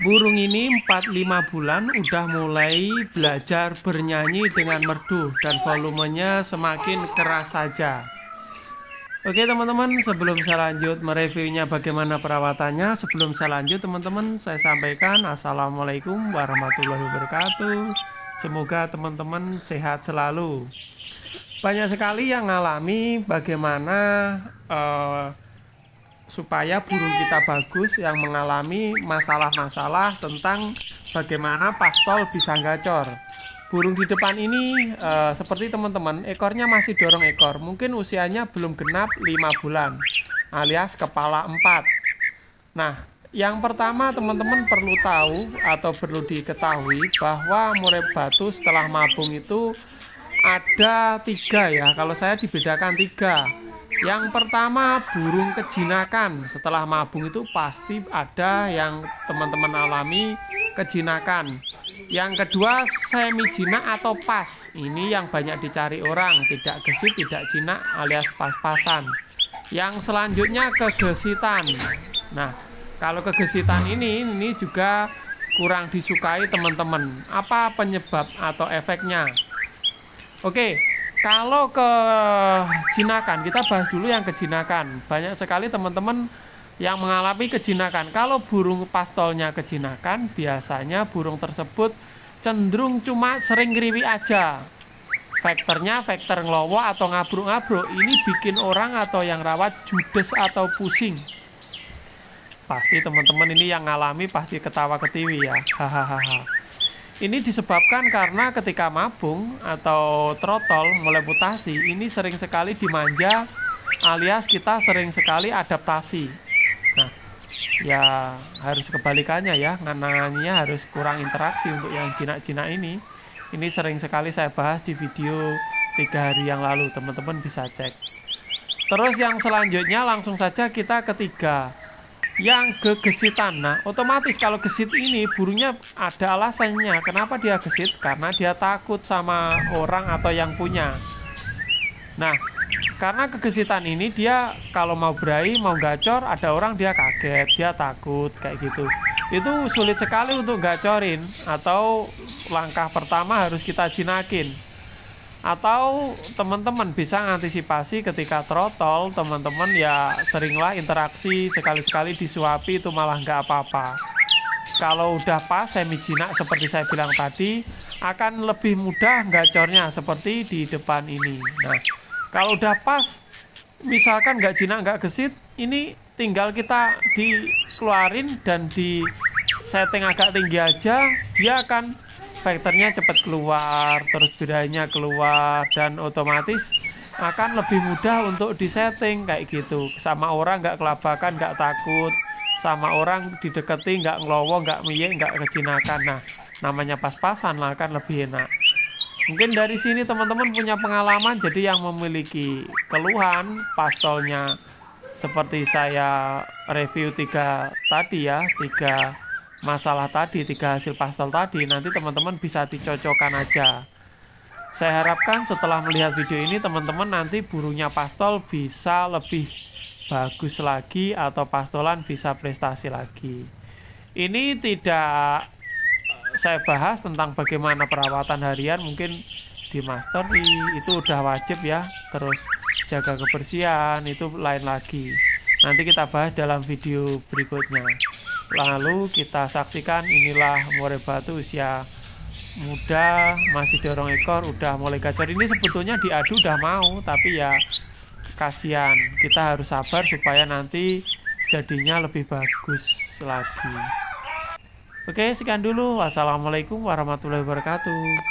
Burung ini 4-5 bulan udah mulai belajar bernyanyi dengan merdu dan volumenya semakin keras saja. Oke teman-teman, sebelum saya lanjut mereviewnya bagaimana perawatannya, sebelum saya lanjut teman-teman saya sampaikan Assalamualaikum warahmatullahi wabarakatuh. Semoga teman-teman sehat selalu. Banyak sekali yang mengalami bagaimana uh, supaya burung kita bagus yang mengalami masalah-masalah tentang bagaimana pastol bisa gacor. Burung di depan ini e, seperti teman-teman ekornya masih dorong ekor, mungkin usianya belum genap 5 bulan alias kepala 4. Nah, yang pertama teman-teman perlu tahu atau perlu diketahui bahwa murai batu setelah mabung itu ada tiga ya. Kalau saya dibedakan tiga. Yang pertama burung kejinakan. Setelah mabung itu pasti ada yang teman-teman alami kejinakan. Yang kedua semi jinak atau pas. Ini yang banyak dicari orang, tidak gesit, tidak jinak alias pas-pasan. Yang selanjutnya kegesitan. Nah, kalau kegesitan ini ini juga kurang disukai teman-teman. Apa penyebab atau efeknya? Oke, kalau kejinakan, kita bahas dulu yang kejinakan. Banyak sekali teman-teman yang mengalami kejinakan. Kalau burung pastolnya kejinakan, biasanya burung tersebut cenderung cuma sering riwi aja. Faktornya faktor ngelowo atau ngabruk-ngabruk ini bikin orang atau yang rawat judes atau pusing. Pasti teman-teman ini yang ngalami pasti ketawa ketiwi ya. Hahaha. Ini disebabkan karena ketika mabung atau trotol mulai mutasi, ini sering sekali dimanja alias kita sering sekali adaptasi. Nah, ya harus kebalikannya ya, nganangannya harus kurang interaksi untuk yang jinak-jinak ini. Ini sering sekali saya bahas di video tiga hari yang lalu, teman-teman bisa cek. Terus yang selanjutnya langsung saja kita ketiga yang gegesit tanah otomatis kalau gesit ini burungnya ada alasannya kenapa dia gesit karena dia takut sama orang atau yang punya nah karena kegesitan ini dia kalau mau berai mau gacor ada orang dia kaget dia takut kayak gitu itu sulit sekali untuk gacorin atau langkah pertama harus kita jinakin atau teman-teman bisa mengantisipasi ketika trotol teman-teman ya seringlah interaksi sekali-sekali disuapi itu malah nggak apa-apa kalau udah pas semi jinak seperti saya bilang tadi akan lebih mudah gacornya seperti di depan ini nah kalau udah pas misalkan nggak jinak nggak gesit ini tinggal kita dikeluarin dan di setting agak tinggi aja dia akan vektornya cepat keluar terus bedanya keluar dan otomatis akan lebih mudah untuk disetting kayak gitu sama orang nggak kelabakan nggak takut sama orang dideketi nggak ngelowo nggak mie nggak kecinakan nah namanya pas-pasan lah kan lebih enak mungkin dari sini teman-teman punya pengalaman jadi yang memiliki keluhan pastolnya seperti saya review tiga tadi ya tiga masalah tadi, tiga hasil pastel tadi, nanti teman-teman bisa dicocokkan aja. Saya harapkan setelah melihat video ini teman-teman nanti burunya pastel bisa lebih bagus lagi atau pastolan bisa prestasi lagi. Ini tidak eh, saya bahas tentang bagaimana perawatan harian mungkin di master itu udah wajib ya. Terus jaga kebersihan itu lain lagi. Nanti kita bahas dalam video berikutnya lalu kita saksikan inilah murai batu usia muda masih dorong ekor udah mulai gacor ini sebetulnya diadu udah mau tapi ya kasihan kita harus sabar supaya nanti jadinya lebih bagus lagi oke sekian dulu wassalamualaikum warahmatullahi wabarakatuh